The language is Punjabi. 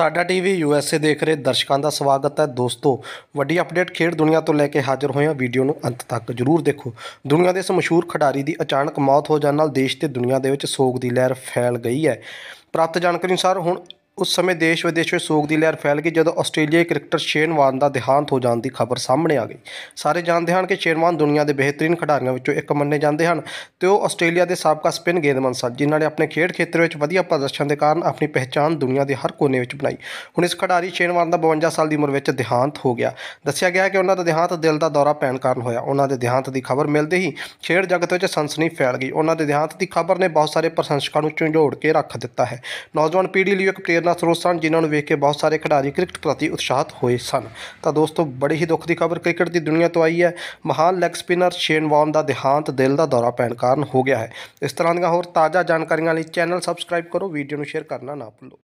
ਸਾਡਾ ਟੀਵੀ ਯੂਐਸਏ ਦੇਖ ਰਹੇ ਦਰਸ਼ਕਾਂ ਦਾ ਸਵਾਗਤ ਹੈ ਦੋਸਤੋ ਵੱਡੀ ਅਪਡੇਟ ਖੇਡ ਦੁਨੀਆ ਤੋਂ ਲੈ ਕੇ ਹਾਜ਼ਰ ਹੋਏ ਹਾਂ ਵੀਡੀਓ ਨੂੰ ਅੰਤ ਤੱਕ ਜ਼ਰੂਰ ਦੇਖੋ ਦੁਨੀਆ ਦੇ ਇਸ ਮਸ਼ਹੂਰ ਖਿਡਾਰੀ ਦੀ ਅਚਾਨਕ ਮੌਤ ਹੋ ਜਾਣ ਨਾਲ ਦੇਸ਼ ਤੇ ਦੁਨੀਆ ਦੇ ਵਿੱਚ ਸੋਗ ਦੀ ਲਹਿਰ ਫੈਲ ਗਈ ਹੈ ਪ੍ਰਾਪਤ ਜਾਣਕਾਰੀ ਅਨੁਸਾਰ ਹੁਣ ਉਸ ਸਮੇਂ ਦੇਸ਼ ਵਿਦੇਸ਼ ਵਿੱਚ ਸੋਗ ਦੀ ਲਹਿਰ ਫੈਲ ਗਈ ਜਦੋਂ ਆਸਟ੍ਰੇਲੀਆਈ ਕ੍ਰਿਕਟਰ ਸ਼ੇਨ ਵਾਰਨ ਦਾ ਦਿਹਾਂਤ ਹੋ ਜਾਣ ਦੀ ਖਬਰ ਸਾਹਮਣੇ ਆ ਗਈ ਸਾਰੇ ਜਾਣਦੇ ਹਨ ਕਿ ਸ਼ੇਨ ਵਾਰਨ ਦੁਨੀਆ ਦੇ ਬਿਹਤਰੀਨ ਖਿਡਾਰੀਆਂ ਵਿੱਚੋਂ ਇੱਕ ਮੰਨੇ ਜਾਂਦੇ ਹਨ ਤੇ ਉਹ ਆਸਟ੍ਰੇਲੀਆ ਦੇ ਸਾਬਕਾ ਸਪਿਨ ਗੇਂਦਬਾਨ ਸਨ ਜਿਨ੍ਹਾਂ ਨੇ ਆਪਣੇ ਖੇਡ ਖੇਤਰ ਵਿੱਚ ਵਧੀਆ ਪ੍ਰਦਰਸ਼ਨ ਦੇ ਕਾਰਨ ਆਪਣੀ ਪਹਿਚਾਨ ਦੁਨੀਆ ਦੇ ਹਰ ਕੋਨੇ ਵਿੱਚ ਬਣਾਈ ਹੁਣ ਇਸ ਖਿਡਾਰੀ ਸ਼ੇਨ ਵਾਰਨ ਦਾ 52 ਸਾਲ ਦੀ ਉਮਰ ਵਿੱਚ ਦਿਹਾਂਤ ਹੋ ਗਿਆ ਦੱਸਿਆ ਗਿਆ ਕਿ ਉਹਨਾਂ ਦਾ ਦਿਹਾਂਤ ਦਿਲ ਦਾ ਦੌਰਾ ਪੈਣ ਕਾਰਨ ਹੋਇਆ ਉਹਨਾਂ ਦੇ ਦਿਹਾਂਤ ਦੀ ਖਬਰ ਮਿਲਦੇ ਹੀ ਖੇਡ ਜਗਤ ਵਿੱਚ ਸਨਸਨੀ ਫੈਲ ਗਈ ਉਹਨਾਂ ਦੇ ਦਿਹਾਂਤ ਦੀ ਖਬਰ ਨੇ ਬਹੁਤ ਸਾਰੇ ਪ੍ਰਸ਼ੰਸਕਾਂ ਨੂੰ ਝੰਡੋੜ ਕੇ ਰੱਖ ਦਿੱਤਾ ਹੈ ਨੌਜਵਾਨ ਪੀੜ੍ਹੀ ਲਈ ਇੱਕ ਪ੍ਰੇਰਨਾ ਖੇਡਣਾ ਸਰੋਤ ਸਨ ਜਿਨ੍ਹਾਂ ਨੂੰ ਵੇਖ ਕੇ ਬਹੁਤ ਸਾਰੇ ਖਿਡਾਰੀ ਕ੍ਰਿਕਟ ਪ੍ਰਤੀ ਉਤਸ਼ਾਹਤ ਹੋਏ ਸਨ ਤਾਂ ਦੋਸਤੋ ਬੜੀ ਹੀ ਦੁੱਖ ਦੀ ਖਬਰ ਕ੍ਰਿਕਟ ਦੀ ਦੁਨੀਆ ਤੋਂ ਆਈ ਹੈ ਮਹਾਨ ਲੈਗ ਸਪਿਨਰ ਸ਼ੇਨ ਵਾਰਨ ਦਾ ਦੇਹਾਂਤ ਦਿਲ ਦਾ ਦੌਰਾ ਪੈਣ ਕਾਰਨ ਹੋ ਗਿਆ ਹੈ ਇਸ ਤਰ੍ਹਾਂ ਦੀਆਂ ਹੋਰ ਤਾਜ਼ਾ ਜਾਣਕਾਰੀਆਂ ਲਈ ਚੈਨਲ ਸਬਸਕ੍ਰਾਈਬ ਕਰੋ ਵੀਡੀਓ ਨੂੰ ਸ਼ੇਅਰ ਕਰਨਾ ਨਾ ਭੁੱਲੋ